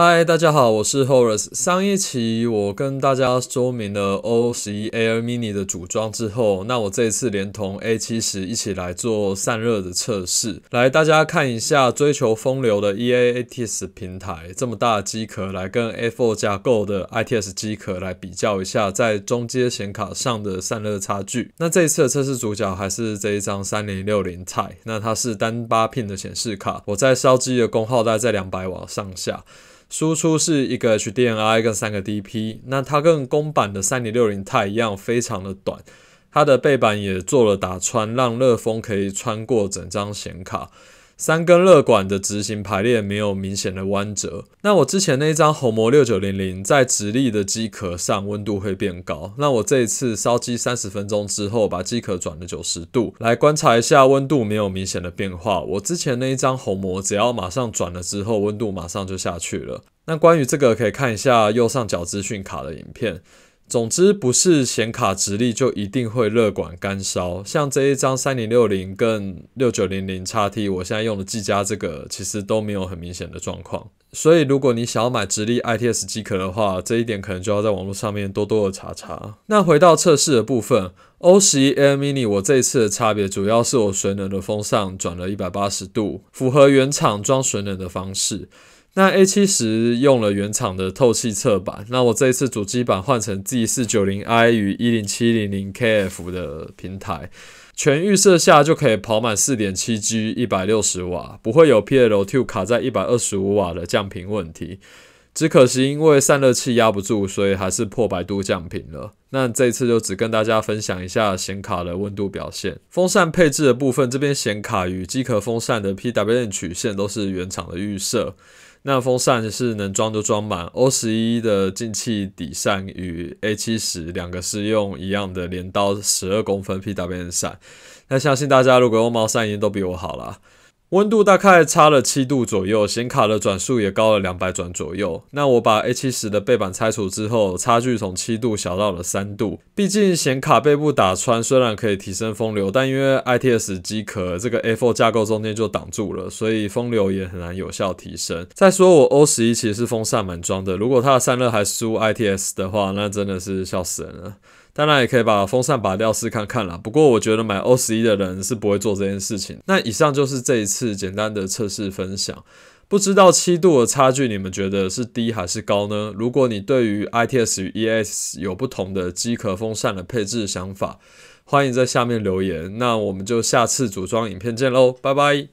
嗨，大家好，我是 h o r a c e 上一期我跟大家说明了 O 十一 Air Mini 的组装之后，那我这一次连同 A 七十一起来做散热的测试，来大家看一下追求风流的 E A a T S 平台这么大的机壳，来跟 A 4架构的 I T S 机壳来比较一下在中阶显卡上的散热差距。那这一次的测试主角还是这一张三零六零 Ti，那它是单八 pin 的显示卡，我在烧机的功耗大概在两百瓦上下。输出是一个 HDMI 跟三个 DP，那它跟公版的三点六零钛一样，非常的短。它的背板也做了打穿，让热风可以穿过整张显卡。三根热管的直行排列没有明显的弯折。那我之前那一张红魔六九零零在直立的机壳上温度会变高。那我这一次烧机三十分钟之后，把机壳转了九十度，来观察一下温度没有明显的变化。我之前那一张红魔只要马上转了之后，温度马上就下去了。那关于这个可以看一下右上角资讯卡的影片。总之，不是显卡直立就一定会热管干烧。像这一张三零六零跟六九零零叉 T，我现在用的技嘉这个其实都没有很明显的状况。所以，如果你想要买直立 i t s 机壳的话，这一点可能就要在网络上面多多的查查。那回到测试的部分，O 十一 Air Mini，我这次的差别主要是我水冷的风扇转了一百八十度，符合原厂装水冷的方式。那 A70 用了原厂的透气侧板，那我这一次主机板换成 G490I 与 10700KF 的平台，全预设下就可以跑满 4.7G 160瓦，不会有 PL2 卡在125瓦的降频问题。只可惜因为散热器压不住，所以还是破百度降频了。那这次就只跟大家分享一下显卡的温度表现。风扇配置的部分，这边显卡与机壳风扇的 PWM 曲线都是原厂的预设。那风扇是能装就装满，O 十一的进气底扇与 A 七十两个是用一样的镰刀十二公分 P W 扇，那相信大家如果用猫扇，已经都比我好了。温度大概差了七度左右，显卡的转速也高了两百转左右。那我把 A 七十的背板拆除之后，差距从七度小到了三度。毕竟显卡背部打穿虽然可以提升风流，但因为 I T S 机壳这个 A four 架构中间就挡住了，所以风流也很难有效提升。再说我 O 十一其实是风扇满装的，如果它的散热还输 I T S 的话，那真的是笑死人了。当然也可以把风扇拔掉试看看啦。不过我觉得买 O 十一的人是不会做这件事情。那以上就是这一次简单的测试分享。不知道七度的差距你们觉得是低还是高呢？如果你对于 I T S 与 E S 有不同的机壳风扇的配置想法，欢迎在下面留言。那我们就下次组装影片见喽，拜拜。